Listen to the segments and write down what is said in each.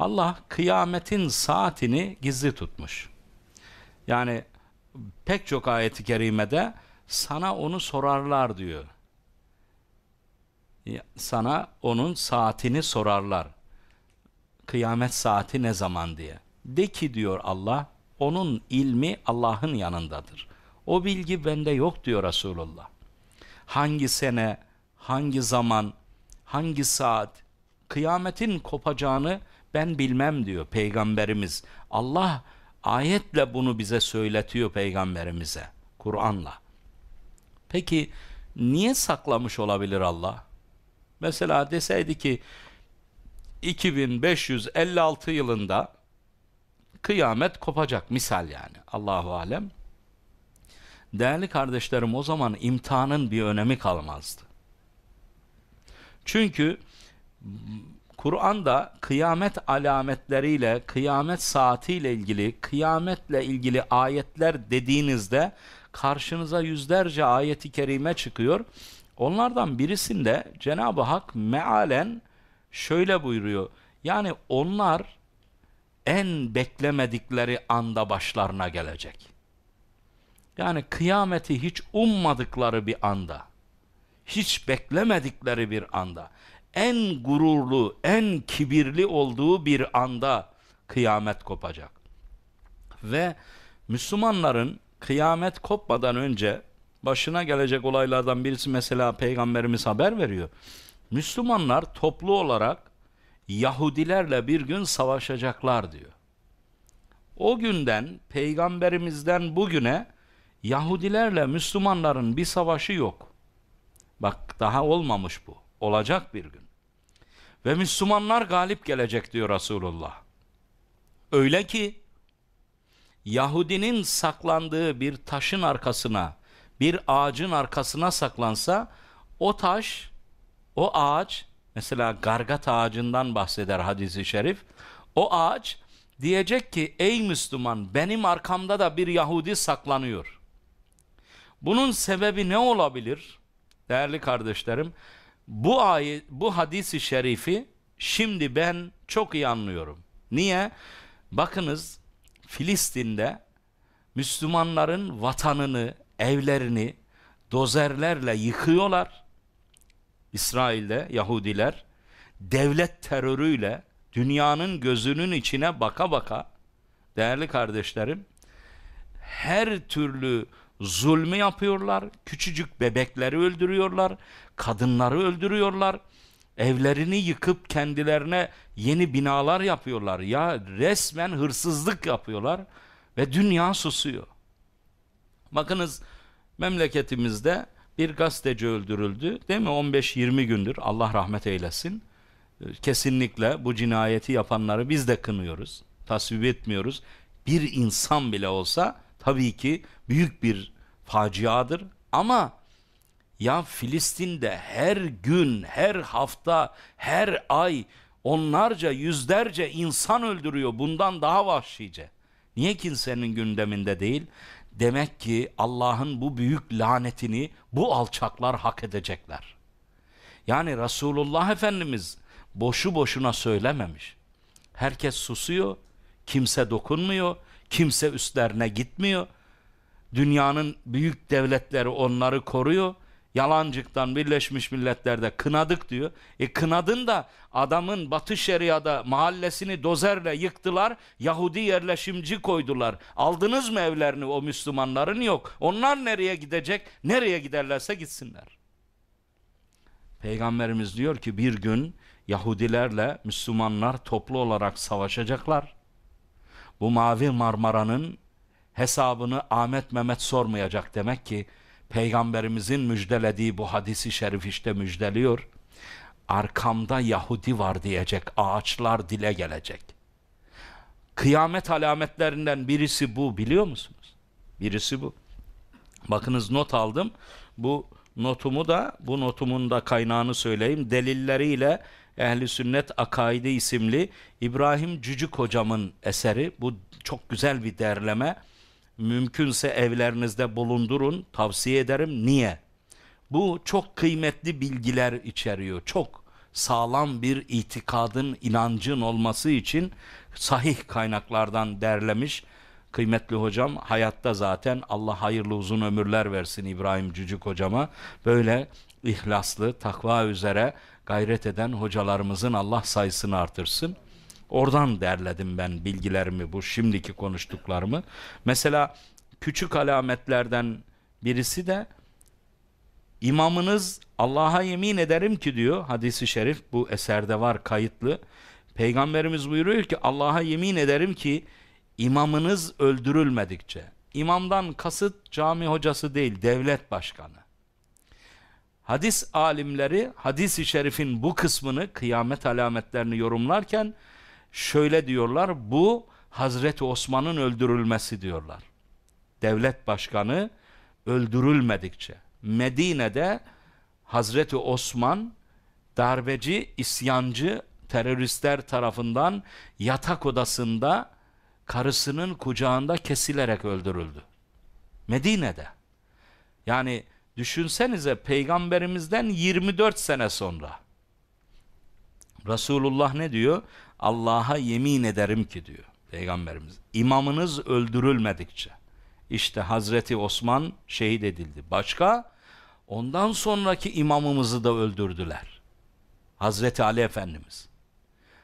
Allah kıyametin saatini gizli tutmuş. Yani pek çok ayeti kerimede sana onu sorarlar diyor. Sana onun saatini sorarlar. Kıyamet saati ne zaman diye. De ki diyor Allah, onun ilmi Allah'ın yanındadır. O bilgi bende yok diyor Resulullah. Hangi sene, hangi zaman, hangi saat, kıyametin kopacağını ben bilmem diyor peygamberimiz. Allah ayetle bunu bize söyletiyor peygamberimize. Kur'an'la. Peki niye saklamış olabilir Allah? Mesela deseydi ki 2556 yılında kıyamet kopacak misal yani Allahu alem. Değerli kardeşlerim o zaman imtihanın bir önemi kalmazdı. Çünkü Kur'an'da kıyamet alametleriyle, kıyamet saatiyle ilgili, kıyametle ilgili ayetler dediğinizde karşınıza yüzlerce ayeti kerime çıkıyor. Onlardan birisinde Cenab-ı Hak mealen şöyle buyuruyor. Yani onlar en beklemedikleri anda başlarına gelecek. Yani kıyameti hiç ummadıkları bir anda, hiç beklemedikleri bir anda en gururlu, en kibirli olduğu bir anda kıyamet kopacak. Ve Müslümanların kıyamet kopmadan önce başına gelecek olaylardan birisi mesela peygamberimiz haber veriyor. Müslümanlar toplu olarak Yahudilerle bir gün savaşacaklar diyor. O günden peygamberimizden bugüne Yahudilerle Müslümanların bir savaşı yok. Bak daha olmamış bu. Olacak bir gün. Ve Müslümanlar galip gelecek diyor Resulullah. Öyle ki Yahudinin saklandığı bir taşın arkasına, bir ağacın arkasına saklansa o taş, o ağaç mesela gargat ağacından bahseder hadisi şerif. O ağaç diyecek ki ey Müslüman benim arkamda da bir Yahudi saklanıyor. Bunun sebebi ne olabilir? Değerli kardeşlerim, bu ayet, bu hadisi şerifi şimdi ben çok iyi anlıyorum. Niye? Bakınız Filistin'de Müslümanların vatanını, evlerini dozerlerle yıkıyorlar. İsrail'de Yahudiler devlet terörüyle dünyanın gözünün içine baka baka değerli kardeşlerim her türlü zulmü yapıyorlar, küçücük bebekleri öldürüyorlar, kadınları öldürüyorlar, evlerini yıkıp kendilerine yeni binalar yapıyorlar. Ya resmen hırsızlık yapıyorlar ve dünya susuyor. Bakınız memleketimizde bir gazeteci öldürüldü değil mi 15-20 gündür Allah rahmet eylesin. Ee, kesinlikle bu cinayeti yapanları biz de kınıyoruz, tasvip etmiyoruz. Bir insan bile olsa tabii ki büyük bir faciadır ama ya Filistin'de her gün, her hafta, her ay onlarca, yüzlerce insan öldürüyor bundan daha vahşice. Niye kimsenin gündeminde değil? Demek ki Allah'ın bu büyük lanetini bu alçaklar hak edecekler. Yani Resulullah Efendimiz boşu boşuna söylememiş. Herkes susuyor, kimse dokunmuyor. Kimse üstlerine gitmiyor. Dünyanın büyük devletleri onları koruyor. Yalancıktan Birleşmiş Milletler'de kınadık diyor. E kınadın da adamın Batı Şeria'da mahallesini dozerle yıktılar. Yahudi yerleşimci koydular. Aldınız mı evlerini o Müslümanların? Yok. Onlar nereye gidecek? Nereye giderlerse gitsinler. Peygamberimiz diyor ki bir gün Yahudilerle Müslümanlar toplu olarak savaşacaklar bu mavi Marmara'nın hesabını Ahmet Mehmet sormayacak demek ki peygamberimizin müjdelediği bu hadisi şerif işte müjdeliyor. Arkamda Yahudi var diyecek ağaçlar dile gelecek. Kıyamet alametlerinden birisi bu biliyor musunuz? Birisi bu. Bakınız not aldım. Bu notumu da bu notumun da kaynağını söyleyeyim. Delilleriyle Ehli Sünnet Akaidi isimli İbrahim Cücük hocamın eseri. Bu çok güzel bir derleme. Mümkünse evlerinizde bulundurun. Tavsiye ederim. Niye? Bu çok kıymetli bilgiler içeriyor. Çok sağlam bir itikadın, inancın olması için sahih kaynaklardan derlemiş. Kıymetli hocam hayatta zaten Allah hayırlı uzun ömürler versin İbrahim Cücük hocama. Böyle ihlaslı, takva üzere gayret eden hocalarımızın Allah sayısını artırsın. Oradan derledim ben bilgilerimi, bu şimdiki konuştuklarımı. Mesela küçük alametlerden birisi de imamınız Allah'a yemin ederim ki diyor hadisi şerif bu eserde var kayıtlı. Peygamberimiz buyuruyor ki Allah'a yemin ederim ki imamınız öldürülmedikçe. İmamdan kasıt cami hocası değil devlet başkanı. Hadis alimleri hadis-i şerifin bu kısmını kıyamet alametlerini yorumlarken şöyle diyorlar bu Hazreti Osman'ın öldürülmesi diyorlar. Devlet başkanı öldürülmedikçe Medine'de Hazreti Osman darbeci, isyancı, teröristler tarafından yatak odasında karısının kucağında kesilerek öldürüldü. Medine'de. Yani Düşünsenize peygamberimizden 24 sene sonra. Resulullah ne diyor? Allah'a yemin ederim ki diyor peygamberimiz. İmamınız öldürülmedikçe. işte Hazreti Osman şehit edildi. Başka? Ondan sonraki imamımızı da öldürdüler. Hazreti Ali Efendimiz.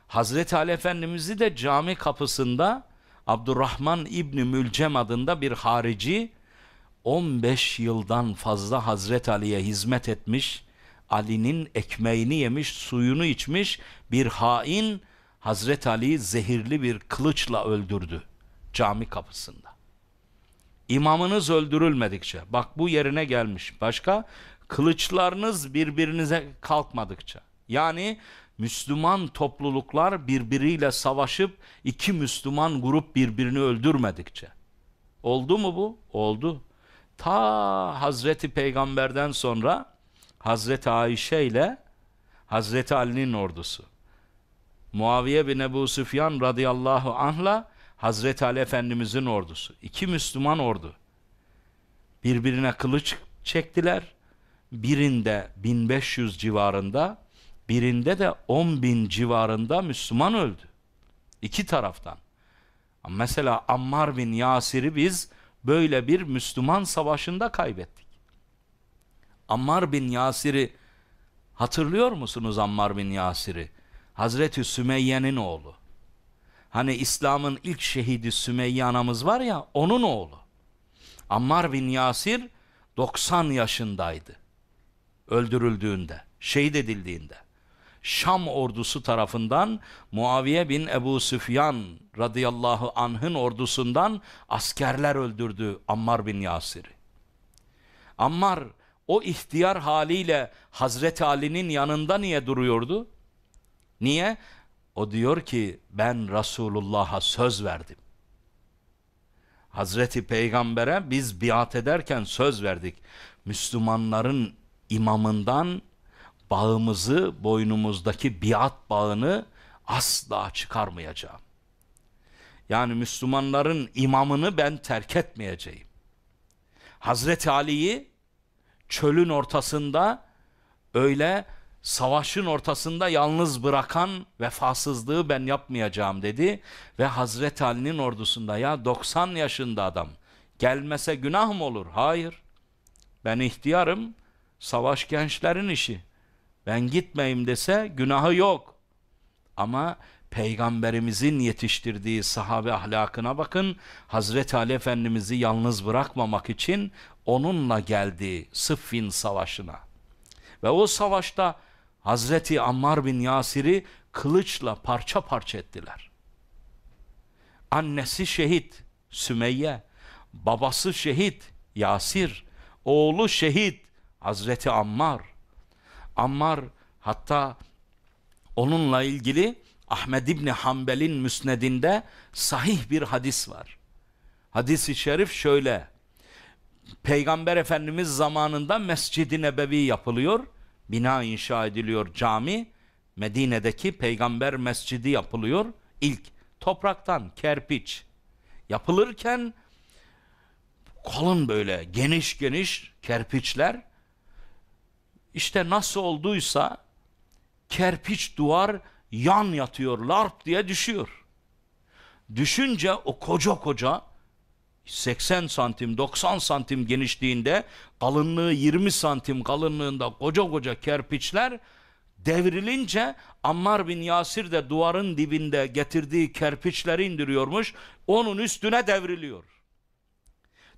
Hazreti Ali Efendimiz'i de cami kapısında Abdurrahman İbni Mülcem adında bir harici 15 yıldan fazla Hazret Ali'ye hizmet etmiş, Ali'nin ekmeğini yemiş, suyunu içmiş bir hain Hazret Ali'yi zehirli bir kılıçla öldürdü cami kapısında. İmamınız öldürülmedikçe, bak bu yerine gelmiş. Başka? Kılıçlarınız birbirinize kalkmadıkça. Yani Müslüman topluluklar birbiriyle savaşıp iki Müslüman grup birbirini öldürmedikçe. Oldu mu bu? Oldu ta Hazreti Peygamber'den sonra Hazreti Ayşe ile Hazreti Ali'nin ordusu. Muaviye bin Ebu Süfyan radıyallahu anh'la Hazreti Ali Efendimizin ordusu. İki Müslüman ordu. Birbirine kılıç çektiler. Birinde 1500 civarında, birinde de 10 bin civarında Müslüman öldü. İki taraftan. Mesela Ammar bin Yasir'i biz böyle bir Müslüman savaşında kaybettik. Ammar bin Yasir'i hatırlıyor musunuz Ammar bin Yasir'i? Hazreti Sümeyye'nin oğlu. Hani İslam'ın ilk şehidi Sümeyye anamız var ya onun oğlu. Ammar bin Yasir 90 yaşındaydı. Öldürüldüğünde, şehit edildiğinde. Şam ordusu tarafından Muaviye bin Ebu Süfyan radıyallahu anh'ın ordusundan askerler öldürdü Ammar bin Yasir'i. Ammar o ihtiyar haliyle Hazreti Ali'nin yanında niye duruyordu? Niye? O diyor ki ben Resulullah'a söz verdim. Hazreti Peygamber'e biz biat ederken söz verdik. Müslümanların imamından bağımızı, boynumuzdaki biat bağını asla çıkarmayacağım. Yani Müslümanların imamını ben terk etmeyeceğim. Hazreti Ali'yi çölün ortasında öyle savaşın ortasında yalnız bırakan vefasızlığı ben yapmayacağım dedi. Ve Hazreti Ali'nin ordusunda ya 90 yaşında adam gelmese günah mı olur? Hayır ben ihtiyarım savaş gençlerin işi ben gitmeyeyim dese günahı yok. Ama peygamberimizin yetiştirdiği sahabe ahlakına bakın. Hazreti Ali Efendimiz'i yalnız bırakmamak için onunla geldi Sıffin Savaşı'na. Ve o savaşta Hazreti Ammar bin Yasir'i kılıçla parça parça ettiler. Annesi şehit Sümeyye, babası şehit Yasir, oğlu şehit Hazreti Ammar. Ammar hatta onunla ilgili Ahmed İbni Hanbel'in müsnedinde sahih bir hadis var. Hadis-i şerif şöyle. Peygamber Efendimiz zamanında Mescid-i Nebevi yapılıyor. Bina inşa ediliyor cami. Medine'deki Peygamber Mescidi yapılıyor. İlk topraktan kerpiç yapılırken kalın böyle geniş geniş kerpiçler işte nasıl olduysa kerpiç duvar yan yatıyor larp diye düşüyor. Düşünce o koca koca 80 santim 90 santim genişliğinde kalınlığı 20 santim kalınlığında koca koca kerpiçler devrilince Ammar bin Yasir de duvarın dibinde getirdiği kerpiçleri indiriyormuş onun üstüne devriliyor.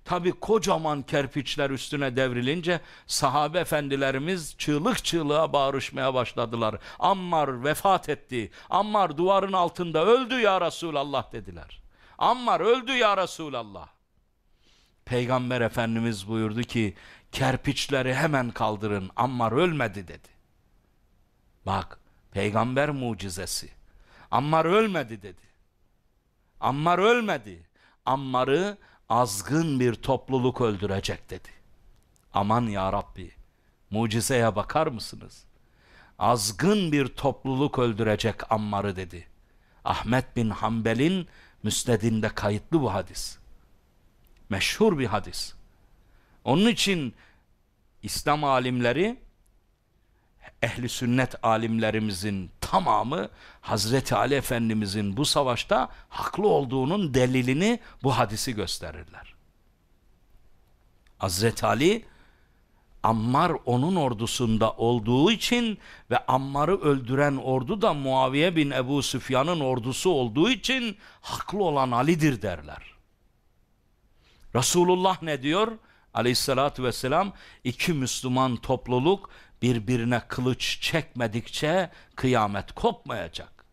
Tabi kocaman kerpiçler üstüne devrilince sahabe efendilerimiz çığlık çığlığa bağırışmaya başladılar. Ammar vefat etti. Ammar duvarın altında öldü ya Resulallah dediler. Ammar öldü ya Resulallah. Peygamber Efendimiz buyurdu ki kerpiçleri hemen kaldırın Ammar ölmedi dedi. Bak peygamber mucizesi. Ammar ölmedi dedi. Ammar ölmedi. Ammar'ı azgın bir topluluk öldürecek dedi. Aman ya Rabbi, mucizeye bakar mısınız? Azgın bir topluluk öldürecek Ammar'ı dedi. Ahmet bin Hanbel'in müsnedinde kayıtlı bu hadis. Meşhur bir hadis. Onun için İslam alimleri, ehli sünnet alimlerimizin tamamı Hazreti Ali Efendimizin bu savaşta haklı olduğunun delilini bu hadisi gösterirler. Hazreti Ali Ammar onun ordusunda olduğu için ve Ammar'ı öldüren ordu da Muaviye bin Ebu Süfyan'ın ordusu olduğu için haklı olan Ali'dir derler. Resulullah ne diyor? Aleyhissalatü vesselam iki Müslüman topluluk birbirine kılıç çekmedikçe kıyamet kopmayacak.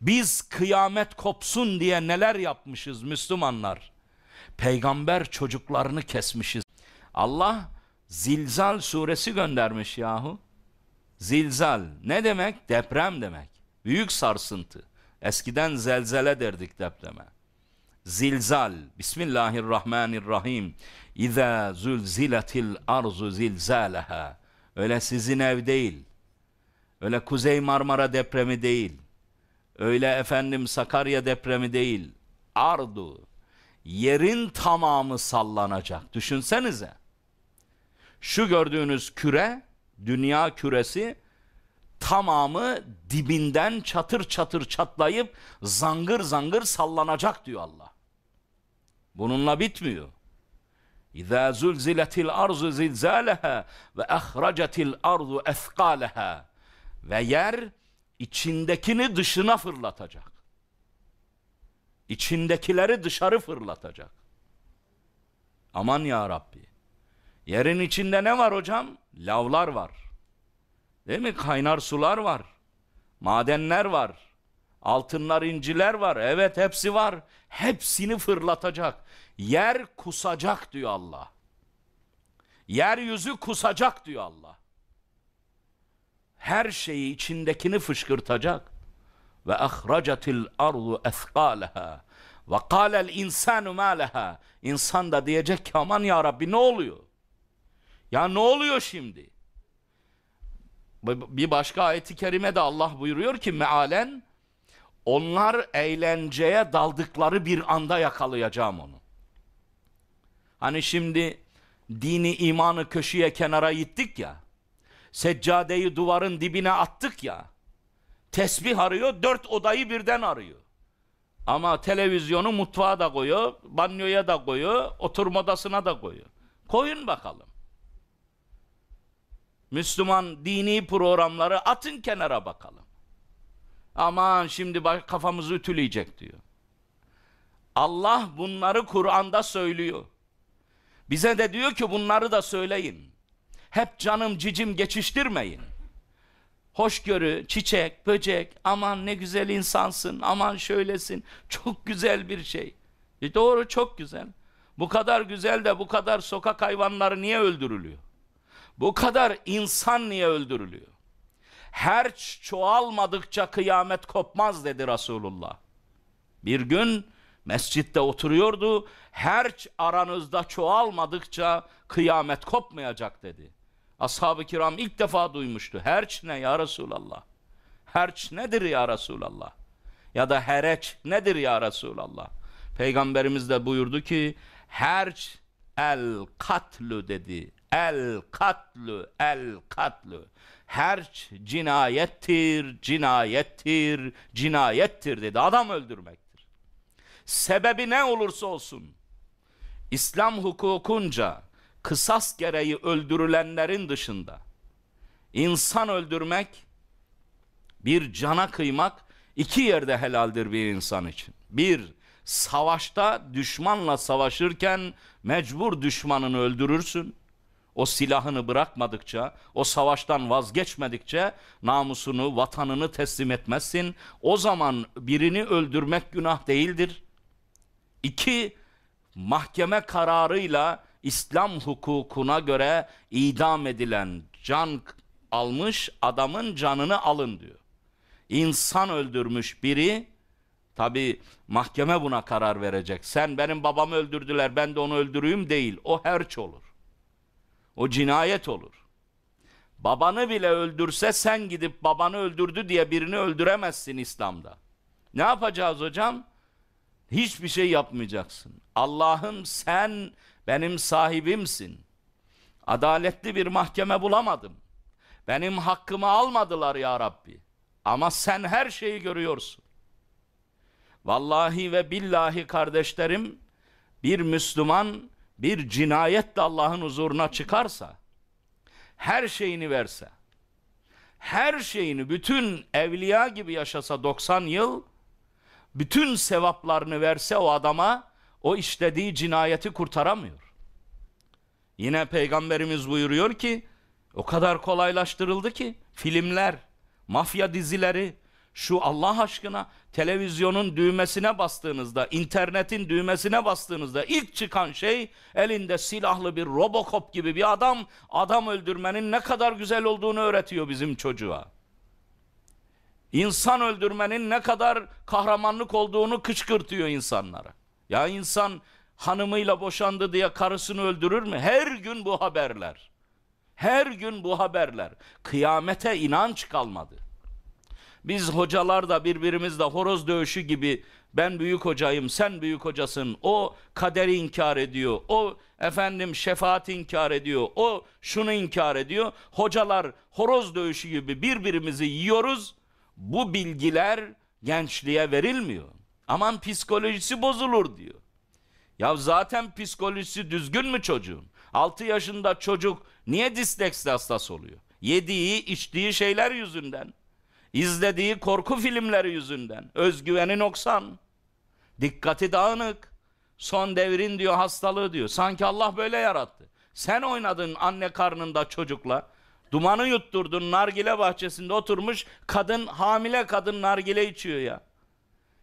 Biz kıyamet kopsun diye neler yapmışız Müslümanlar? Peygamber çocuklarını kesmişiz. Allah Zilzal suresi göndermiş yahu. Zilzal ne demek? Deprem demek. Büyük sarsıntı. Eskiden zelzele derdik depreme. Zilzal. Bismillahirrahmanirrahim. İza zulziletil arzu zilzaleha. Öyle sizin ev değil. Öyle Kuzey Marmara depremi değil. Öyle efendim Sakarya depremi değil. Ardu. Yerin tamamı sallanacak. Düşünsenize. Şu gördüğünüz küre, dünya küresi tamamı dibinden çatır çatır çatlayıp zangır zangır sallanacak diyor Allah. Bununla bitmiyor. İza zulziletil arzu zilzaleha ve ahracatil arzu eskaleha. Ve yer içindekini dışına fırlatacak. İçindekileri dışarı fırlatacak. Aman ya Rabbi. Yerin içinde ne var hocam? Lavlar var. Değil mi? Kaynar sular var. Madenler var. Altınlar, inciler var. Evet hepsi var. Hepsini fırlatacak. Yer kusacak diyor Allah. Yeryüzü kusacak diyor Allah. Her şeyi içindekini fışkırtacak. Ve ahracatil ardu ethqalaha. Ve kâlel insanu mâleha. İnsan da diyecek ki aman ya Rabbi ne oluyor? Ya ne oluyor şimdi? Bir başka ayeti kerime de Allah buyuruyor ki mealen onlar eğlenceye daldıkları bir anda yakalayacağım onu. Hani şimdi dini imanı köşeye kenara yittik ya. Seccadeyi duvarın dibine attık ya. Tesbih arıyor, dört odayı birden arıyor. Ama televizyonu mutfağa da koyuyor, banyoya da koyuyor, oturma odasına da koyuyor. Koyun bakalım. Müslüman dini programları atın kenara bakalım. Aman şimdi kafamızı ütüleyecek diyor. Allah bunları Kur'an'da söylüyor. Bize de diyor ki bunları da söyleyin. Hep canım cicim geçiştirmeyin. Hoşgörü, çiçek, böcek, aman ne güzel insansın, aman şöylesin. Çok güzel bir şey. E doğru çok güzel. Bu kadar güzel de bu kadar sokak hayvanları niye öldürülüyor? Bu kadar insan niye öldürülüyor? Her çoğalmadıkça kıyamet kopmaz dedi Resulullah. Bir gün Mescitte oturuyordu. Her aranızda çoğalmadıkça kıyamet kopmayacak dedi. Ashab-ı kiram ilk defa duymuştu. Herç ne ya Resulallah? Herç nedir ya Resulallah? Ya da hereç nedir ya Resulallah? Peygamberimiz de buyurdu ki herç el katlü dedi. El katlü, el katlü. Herç cinayettir, cinayettir, cinayettir dedi. Adam öldürmek sebebi ne olursa olsun İslam hukukunca kısas gereği öldürülenlerin dışında insan öldürmek bir cana kıymak iki yerde helaldir bir insan için. Bir, savaşta düşmanla savaşırken mecbur düşmanını öldürürsün. O silahını bırakmadıkça, o savaştan vazgeçmedikçe namusunu, vatanını teslim etmezsin. O zaman birini öldürmek günah değildir. İki, mahkeme kararıyla İslam hukukuna göre idam edilen can almış adamın canını alın diyor. İnsan öldürmüş biri tabi mahkeme buna karar verecek. Sen benim babamı öldürdüler ben de onu öldüreyim değil. O herç olur. O cinayet olur. Babanı bile öldürse sen gidip babanı öldürdü diye birini öldüremezsin İslam'da. Ne yapacağız hocam? Hiçbir şey yapmayacaksın. Allah'ım sen benim sahibimsin. Adaletli bir mahkeme bulamadım. Benim hakkımı almadılar ya Rabbi. Ama sen her şeyi görüyorsun. Vallahi ve billahi kardeşlerim bir Müslüman bir cinayetle Allah'ın huzuruna çıkarsa her şeyini verse her şeyini bütün evliya gibi yaşasa 90 yıl bütün sevaplarını verse o adama o işlediği cinayeti kurtaramıyor. Yine peygamberimiz buyuruyor ki o kadar kolaylaştırıldı ki filmler, mafya dizileri şu Allah aşkına televizyonun düğmesine bastığınızda, internetin düğmesine bastığınızda ilk çıkan şey elinde silahlı bir Robocop gibi bir adam adam öldürmenin ne kadar güzel olduğunu öğretiyor bizim çocuğa. İnsan öldürmenin ne kadar kahramanlık olduğunu kışkırtıyor insanlara. Ya insan hanımıyla boşandı diye karısını öldürür mü? Her gün bu haberler. Her gün bu haberler. Kıyamete inanç kalmadı. Biz hocalar da birbirimizle horoz dövüşü gibi ben büyük hocayım, sen büyük hocasın. O kaderi inkar ediyor. O efendim şefaat inkar ediyor. O şunu inkar ediyor. Hocalar horoz dövüşü gibi birbirimizi yiyoruz bu bilgiler gençliğe verilmiyor. Aman psikolojisi bozulur diyor. Ya zaten psikolojisi düzgün mü çocuğun? 6 yaşında çocuk niye disleksi hastası oluyor? Yediği, içtiği şeyler yüzünden. izlediği korku filmleri yüzünden. Özgüveni noksan. Dikkati dağınık. Son devrin diyor hastalığı diyor. Sanki Allah böyle yarattı. Sen oynadın anne karnında çocukla. Dumanı yutturdun nargile bahçesinde oturmuş kadın hamile kadın nargile içiyor ya.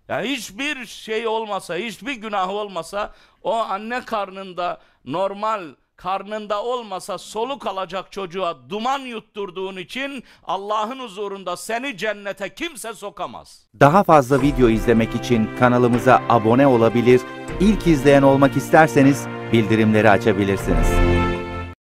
Ya hiçbir şey olmasa, hiçbir günah olmasa o anne karnında normal karnında olmasa soluk alacak çocuğa duman yutturduğun için Allah'ın huzurunda seni cennete kimse sokamaz. Daha fazla video izlemek için kanalımıza abone olabilir, ilk izleyen olmak isterseniz bildirimleri açabilirsiniz.